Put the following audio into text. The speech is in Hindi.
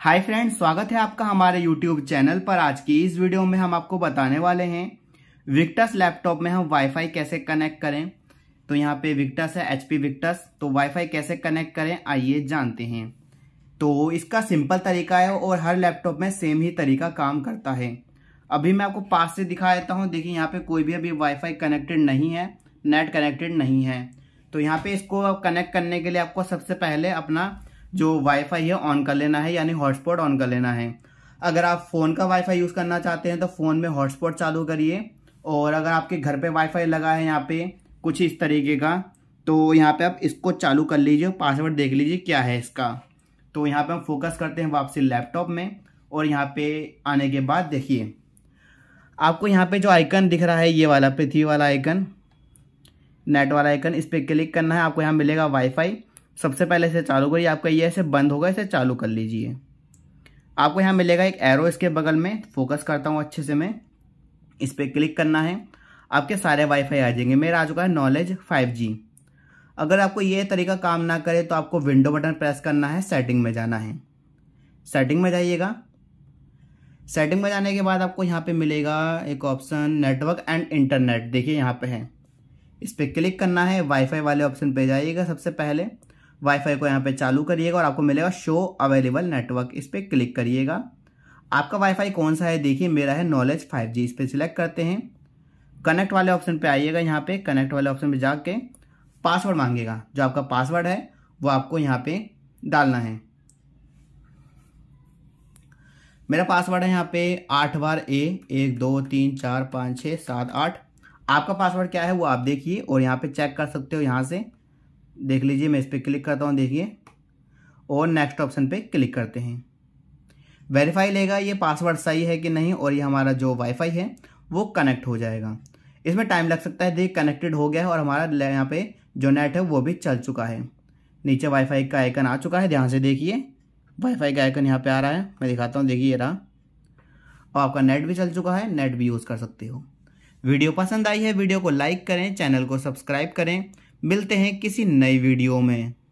हाय फ्रेंड स्वागत है आपका हमारे यूट्यूब चैनल पर आज की इस वीडियो में हम आपको बताने वाले हैं विक्टस लैपटॉप में हम वाईफाई कैसे कनेक्ट करें तो यहाँ पे विक्टस है एच पी विक्टस तो वाईफाई कैसे कनेक्ट करें आइए जानते हैं तो इसका सिंपल तरीका है और हर लैपटॉप में सेम ही तरीका काम करता है अभी मैं आपको पास से दिखा देता हूँ देखिए यहाँ पर कोई भी अभी वाईफाई कनेक्टेड नहीं है नेट कनेक्टेड नहीं है तो यहाँ पर इसको कनेक्ट करने के लिए आपको सबसे पहले अपना जो वाईफाई है ऑन कर लेना है यानी हॉटस्पॉट ऑन कर लेना है अगर आप फ़ोन का वाईफाई यूज़ करना चाहते हैं तो फ़ोन में हॉटस्पॉट चालू करिए और अगर आपके घर पे वाईफाई लगा है यहाँ पे कुछ इस तरीके का तो यहाँ पे आप इसको चालू कर लीजिए पासवर्ड देख लीजिए क्या है इसका तो यहाँ पे हम फोकस करते हैं वापसी लैपटॉप में और यहाँ पे आने के बाद देखिए आपको यहाँ पे जो आइकन दिख रहा है ये वाला पृथ्वी वाला आइकन नेट वाला आइकन इस पर क्लिक करना है आपको यहाँ मिलेगा वाईफाई सबसे पहले इसे चालू करिए आपका ये ऐसे बंद होगा इसे चालू कर लीजिए आपको यहाँ मिलेगा एक एरो इसके बगल में फोकस करता हूँ अच्छे से मैं इस पर क्लिक करना है आपके सारे वाईफाई आ जाएंगे मेरा आ चुका है नॉलेज फाइव जी अगर आपको ये तरीका काम ना करे तो आपको विंडो बटन प्रेस करना है सेटिंग में जाना है सेटिंग में जाइएगा सेटिंग में जाने के बाद आपको यहाँ पे मिलेगा एक ऑप्शन नेटवर्क एंड इंटरनेट देखिए यहाँ पे है इस पर क्लिक करना है वाईफाई वाले ऑप्शन पे जाइएगा सबसे पहले वाईफाई को यहाँ पे चालू करिएगा और आपको मिलेगा शो अवेलेबल नेटवर्क इस पर क्लिक करिएगा आपका वाईफाई कौन सा है देखिए मेरा है नॉलेज फाइव जी इस पर सिलेक्ट करते हैं कनेक्ट वाले ऑप्शन पे आइएगा यहाँ पे कनेक्ट वाले ऑप्शन पे जाके पासवर्ड मांगेगा जो आपका पासवर्ड है वो आपको यहाँ पे डालना है मेरा पासवर्ड है यहाँ पे आठ बार ए एक दो तीन चार पाँच छः सात आठ आपका पासवर्ड क्या है वो आप देखिए और यहाँ पे चेक कर सकते हो यहाँ से देख लीजिए मैं इस पर क्लिक करता हूँ देखिए और नेक्स्ट ऑप्शन पे क्लिक करते हैं वेरीफाई लेगा ये पासवर्ड सही है कि नहीं और ये हमारा जो वाईफाई है वो कनेक्ट हो जाएगा इसमें टाइम लग सकता है देख कनेक्टेड हो गया है और हमारा यहाँ पे जो नेट है वो भी चल चुका है नीचे वाईफाई का आइकन आ चुका है ध्यान से देखिए वाईफाई का आइकन यहाँ पर आ रहा है मैं दिखाता हूँ देखिए रहा और आपका नेट भी चल चुका है नेट भी यूज़ कर सकते हो वीडियो पसंद आई है वीडियो को लाइक करें चैनल को सब्सक्राइब करें मिलते हैं किसी नई वीडियो में